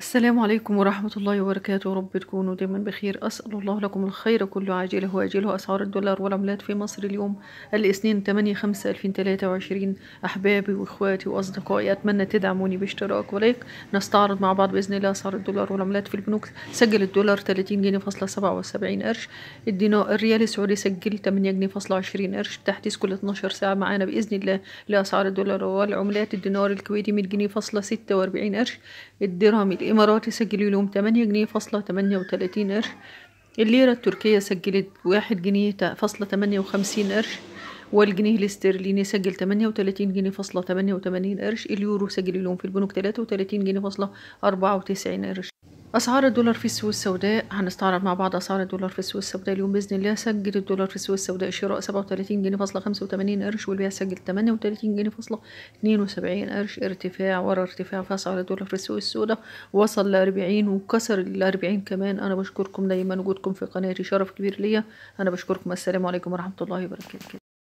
السلام عليكم ورحمة الله وبركاته رب تكونوا دايما بخير أسأل الله لكم الخير كله عاجله وآجله أسعار الدولار والعملات في مصر اليوم الاثنين 8 5 2023 أحبابي وإخواتي وأصدقائي أتمنى تدعموني باشتراك ولايك نستعرض مع بعض بإذن الله أسعار الدولار والعملات في البنوك سجل الدولار 30 جنيه فاصلة 77 قرش الدينار الريال السعودي سجل 8 جنيه فاصلة 20 قرش تحديث كل 12 ساعة معانا بإذن الله لأسعار الدولار والعملات الدينار الكويتي 100 جنيه فاصلة 46 قرش الدرهم الإماراتي سجل اليوم 8 جنيه فاصلة 38 قرش الليرة التركية سجلت 1 جنيه فاصلة 58 قرش والجنيه الاسترليني سجل 38 جنيه فاصلة 88 قرش اليورو سجل اليوم في البنوك 33 جنيه فاصلة 94 قرش أسعار الدولار في السوق السوداء هنستعرض مع بعض أسعار الدولار في السوق السوداء اليوم بإذن الله سجل الدولار في السوق السوداء شراء سبعة وتلاتين جنيه فاصلة خمسة وتمانين قرش والبيع سجل تمانية وتلاتين جنيه فاصلة اتنين وسبعين قرش ارتفاع ورا ارتفاع في أسعار الدولار في السوق السوداء وصل لأربعين وكسر الأربعين كمان أنا بشكركم دايما وجودكم في قناتي شرف كبير ليا أنا بشكركم السلام عليكم ورحمة الله وبركاته